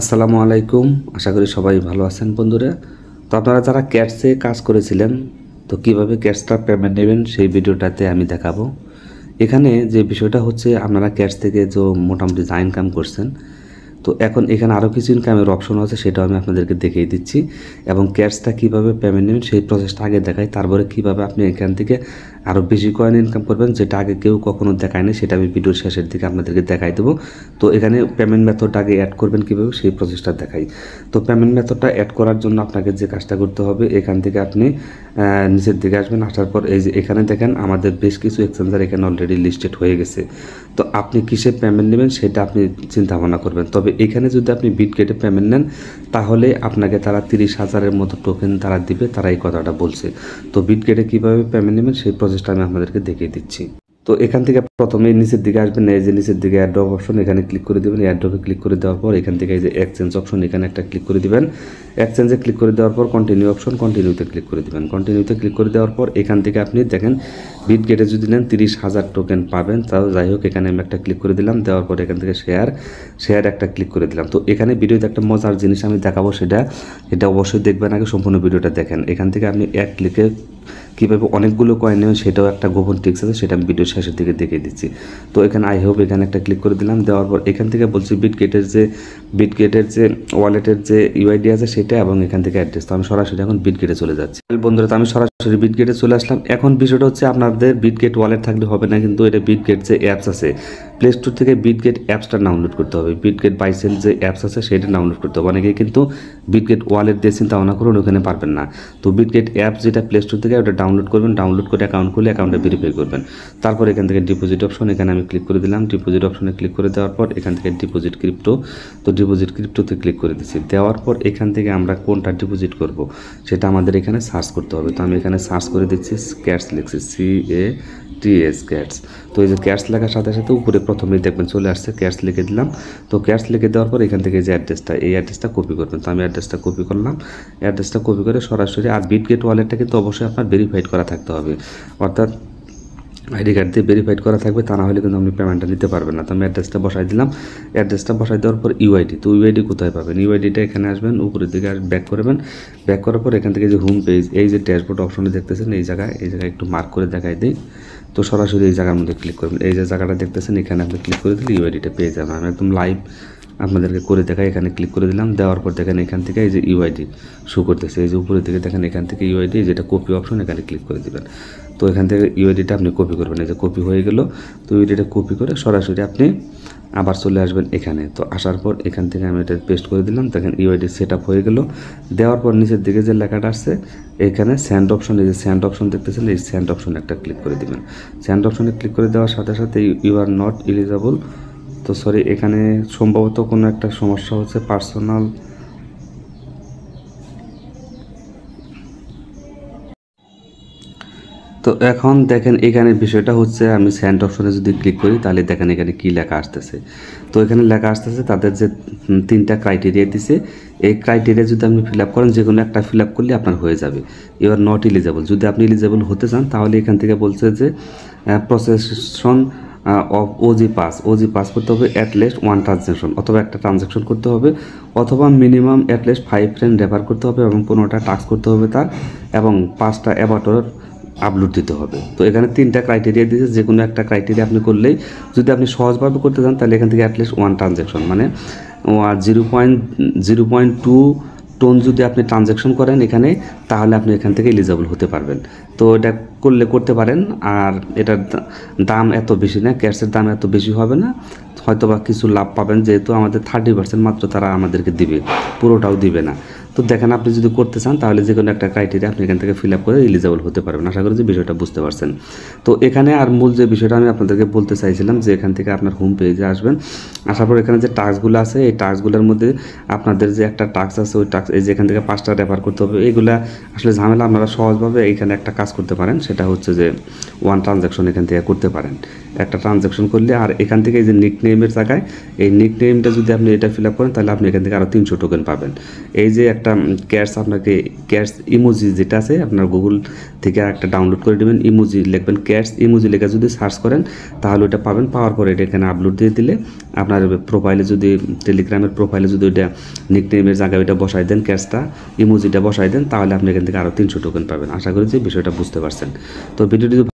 আসসালামু আলাইকুম আশা করি সবাই ভালো আছেন বন্ধুরা তো আপনারা যারা ক্যাটসে কাজ করেছিলেন তো কিভাবে ক্যাটসটা পেমেন্ট নেবেন সেই ভিডিওটাতে আমি দেখাবো এখানে যে বিষয়টা হচ্ছে আপনারা ক্যাটস থেকে যে মোটামুটি যা ইনকাম করছেন তো এখন এখানে আরও কিছু ইনকামের অপশন আছে সেটাও আমি আপনাদেরকে দেখিয়ে দিচ্ছি এবং ক্যাশটা কীভাবে পেমেন্ট নেবেন সেই প্রসেসটা আগে দেখাই তারপরে কীভাবে আপনি এখান থেকে আরও বেশি কয়েন ইনকাম করবেন যেটা আগে কেউ কখনো দেখায়নি সেটা আমি ভিডিওর শেষের দিকে আপনাদেরকে দেখাই দেবো তো এখানে পেমেন্ট মেথডটা আগে অ্যাড করবেন কীভাবে সেই প্রসেসটা দেখাই তো পেমেন্ট মেথডটা অ্যাড করার জন্য আপনাকে যে কাজটা করতে হবে এখান থেকে আপনি নিচের দিকে আসবেন আসার পর এই যে এখানে দেখেন আমাদের বেশ কিছু এক্সচেঞ্জার এখানে অলরেডি লিস্টেড হয়ে গেছে তো আপনি কিসে পেমেন্ট নেবেন সেটা আপনি চিন্তা ভাবনা করবেন তবে এখানে যদি আপনি বিট গেটে পেমেন্ট নেন তাহলে আপনাকে তারা তিরিশ হাজারের মতো টোকেন তারা দিবে তারা এই কথাটা বলছে তো বিট গেটে কীভাবে পেমেন্ট নেবেন সেই প্রসেস প্রসেসটা আমি আপনাদেরকে দেখিয়ে দিচ্ছি তো এখান থেকে প্রথমে নিচের দিকে আসবেন এই যে নিচের দিকে অ্যাড্রপ অপশন এখানে ক্লিক করে দেবেন অ্যাড্রপে ক্লিক করে দেওয়ার পর এখান থেকে এই যে এক্সচেঞ্জ অপশন এখানে একটা ক্লিক করে দেবেন এক্সচেঞ্জে ক্লিক করে দেওয়ার পর কন্টিনিউ অপশন কন্টিনিউতে ক্লিক করে দেবেন কন্টিনিউতে ক্লিক করে দেওয়ার পর এখান থেকে আপনি দেখেন বিট গেটে যদি নেন তিরিশ হাজার টোকেন পাবেন তাও যাই হোক এখানে আমি একটা ক্লিক করে দিলাম দেওয়ার পর এখান থেকে শেয়ার শেয়ার একটা ক্লিক করে দিলাম তো এখানে ভিডিওতে একটা মজার জিনিস আমি দেখাবো সেটা এটা অবশ্যই দেখবেন আগে সম্পূর্ণ ভিডিওটা দেখেন এখান থেকে আপনি এক ক্লিকে কীভাবে অনেকগুলো কয়েন নেবে সেটাও একটা গোপন ট্রিক্স আছে সেটা আমি ভিডিওর শেষের দিকে দেখিয়ে দিচ্ছি তো এখানে আই হোপ এখানে একটা ক্লিক করে দিলাম দেওয়ার পর এখান থেকে বলছি বিটগেটের যে বিটগেটের যে ওয়ালেটের যে ইউআইডি আছে সেটা এবং এখান থেকে অ্যাড্রেস তো আমি সরাসরি এখন বিটগেটে চলে যাচ্ছি বন্ধুরা তো আমি সরাসরি বিটগেটে চলে আসলাম এখন বিষয়টা হচ্ছে আপনাদের বিটগেট ওয়ালেট থাকলে হবে না কিন্তু এটা বিটগেট যে অ্যাপস আছে প্লে স্টোর থেকে বিটগেট অ্যাপসটা ডাউনলোড করতে হবে বিটগেট বাইসেল যে অ্যাপস আছে সেটা ডাউনলোড করতে হবে অনেকে কিন্তু বিটগেট ওয়ালেট দিয়ে চিন্তা ভাবনা করুন ওখানে পারবেন না তো বিটগেট অ্যাপ যেটা প্লে স্টোর থেকে ওটা ডাউনলোড করবেন ডাউনলোড করে অ্যাকাউন্ট খুলে অ্যাকাউন্টে ভেরিফাই করবেন তারপর এখান থেকে ডিপোজিট অপশন এখানে আমি ক্লিক করে দিলাম ডিপোজিট অপশনে ক্লিক করে দেওয়ার পর এখান থেকে ডিপোজিট ক্রিপ্টো তো ডিপোজিট ক্রিপ্টোতে ক্লিক করে দিচ্ছি দেওয়ার পর এখান থেকে আমরা কোনটা ডিপোজিট করব সেটা আমাদের এখানে সার্চ করতে হবে তো আমি এখানে সার্চ করে দিচ্ছি ক্যাটস লিখছি C A T S cats তো এই যে ক্যাটস লেখার সাথে সাথে উপরে প্রথমেই দেখবেন চলে আসছে ক্যাশ লিখে দিলাম তো ক্যাশ লিখে দেওয়ার পর এখান থেকে যে অ্যাড্রেসটা এই অ্যাড্রেসটা কপি করবেন তো আমি অ্যাড্রেসটা কপি করলাম অ্যাড্রেসটা কপি করে সরাসরি আর বিট বিটগেট ওয়ালেটটা কিন্তু অবশ্যই আপনার ভেরিফাইড করা থাকতে হবে অর্থাৎ আইডি কার্ড দিয়ে ভেরিফাইড করা থাকবে তা না হলে কিন্তু আপনি পেমেন্টটা নিতে পারবেন না তো আমি অ্যাড্রেসটা বসাই দিলাম অ্যাড্রেসটা বসাই দেওয়ার পর ইউআইডি তো ইউআইডি কোথায় পাবেন ইউআইডিটা এখানে আসবেন উপরের দিকে ব্যাক করবেন ব্যাক করার পর এখান থেকে যে হোম পেজ এই যে ড্যাশবোর্ড অপশনে দেখতেছেন এই জায়গায় এই জায়গায় একটু মার্ক করে দেখাই দিই তো সরাসরি এই জায়গার মধ্যে ক্লিক করবেন এই যে জায়গাটা দেখতেছেন এখানে আপনি ক্লিক করে দিলে ইউআইডিটা পেয়ে যাবেন আমি একদম লাইভ আপনাদেরকে করে দেখাই এখানে ক্লিক করে দিলাম দেওয়ার পর দেখেন এখান থেকে এই যে ইউআইডি শো করতেছে এই যে উপরে থেকে দেখেন এখান থেকে ইউআইডি যেটা কপি অপশন এখানে ক্লিক করে দেবেন তো এখান থেকে ইউআইডিটা আপনি কপি করবেন এই যে কপি হয়ে গেল তো ইউআইডিটা কপি করে সরাসরি আপনি আবার চলে আসবেন এখানে তো আসার পর এখান থেকে আমি এটা পেস্ট করে দিলাম দেখেন ইউআইডি সেট আপ হয়ে গেল দেওয়ার পর নিচের দিকে যে লেখাটা আসছে এখানে স্যান্ড অপশন এই যে স্যান্ড অপশন দেখতেছেন এই স্যান্ড অপশন একটা ক্লিক করে দেবেন স্যান্ড অপশনে ক্লিক করে দেওয়ার সাথে সাথে ইউ আর নট এলিজাবল তো সরি এখানে সম্ভবত কোনো একটা সমস্যা হচ্ছে পার্সোনাল তো এখন দেখেন এখানে বিষয়টা হচ্ছে আমি স্যান্ড অপশনে যদি ক্লিক করি তাহলে দেখেন এখানে কি লেখা আসতেছে তো এখানে লেখা আসতেছে তাদের যে তিনটা ক্রাইটেরিয়া দিছে এই ক্রাইটেরিয়া যদি আপনি ফিল আপ করেন যে কোনো একটা ফিল আপ করলে আপনার হয়ে যাবে ইউ আর নট ইলিজেবল যদি আপনি ইলিজেবল হতে চান তাহলে এখান থেকে বলছে যে possession of OG pass OG pass করতে হবে অ্যাটলিস্ট ওয়ান ট্রানজ্যাকশন অথবা একটা ট্রানজ্যাকশন করতে হবে অথবা minimum at least five friend refer করতে হবে এবং পনেরোটা টাস্ক করতে হবে তার এবং পাঁচটা অ্যাবাটোর আপলোড দিতে হবে তো এখানে তিনটা ক্রাইটেরিয়া দিয়েছে যে কোনো একটা ক্রাইটেরিয়া আপনি করলেই যদি আপনি সহজভাবে করতে চান তাহলে এখান থেকে অ্যাটলিস্ট ওয়ান ট্রানজ্যাকশন মানে zero point zero point two TON যদি আপনি ট্রানজ্যাকশন করেন এখানে তাহলে আপনি এখান থেকে এলিজেবল হতে পারবেন তো এটা করলে করতে পারেন আর এটার দাম এত বেশি না ক্যাশের দাম এত বেশি হবে না হয়তো বা কিছু লাভ পাবেন যেহেতু আমাদের থার্টি পার্সেন্ট মাত্র তারা আমাদেরকে দিবে পুরোটাও দিবে না তো দেখেন আপনি যদি করতে চান তাহলে যে কোনো একটা ক্রাইটেরিয়া আপনি এখান থেকে ফিল আপ করে এলিজেবল হতে পারবেন আশা করি যে বিষয়টা বুঝতে পারছেন তো এখানে আর মূল যে বিষয়টা আমি আপনাদেরকে বলতে চাইছিলাম যে এখান থেকে আপনার হোম পেজে আসবেন আসার পর এখানে যে টাস্কগুলো আছে এই টাস্কগুলোর মধ্যে আপনাদের যে একটা টাস্ক আছে ওই টাস্ক এই যে এখান থেকে পাঁচটা রেফার করতে হবে এগুলো আসলে ঝামেলা আপনারা সহজভাবে এইখানে একটা কাজ করতে পারেন সেটা হচ্ছে যে ওয়ান ট্রানজ্যাকশন এখান থেকে করতে পারেন একটা ট্রানজ্যাকশন করলে আর এখান থেকে এই যে নিক নেমের জায়গায় এই নিক নেমটা যদি আপনি এটা ফিল আপ করেন তাহলে আপনি এখান থেকে আরও তিনশো টোকেন পাবেন এই যে একটা ক্যাশ আপনাকে ক্যাশ ইমোজি যেটা আছে আপনার গুগল থেকে একটা ডাউনলোড করে দেবেন ইমোজি লিখবেন ক্যাশ ইমোজি লেখা যদি সার্চ করেন তাহলে ওটা পাবেন পাওয়ার পরে এটা এখানে আপলোড দিয়ে দিলে আপনার প্রোফাইলে যদি টেলিগ্রামের প্রোফাইলে যদি ওইটা নিকনেমের জায়গায় ওইটা বসাই দেন ক্যাশটা ইমোজিটা বসাই দেন তাহলে আপনি এখান থেকে আরও তিনশো টোকেন পাবেন আশা করি যে বিষয়টা বুঝতে পারছেন তো ভিডিওটি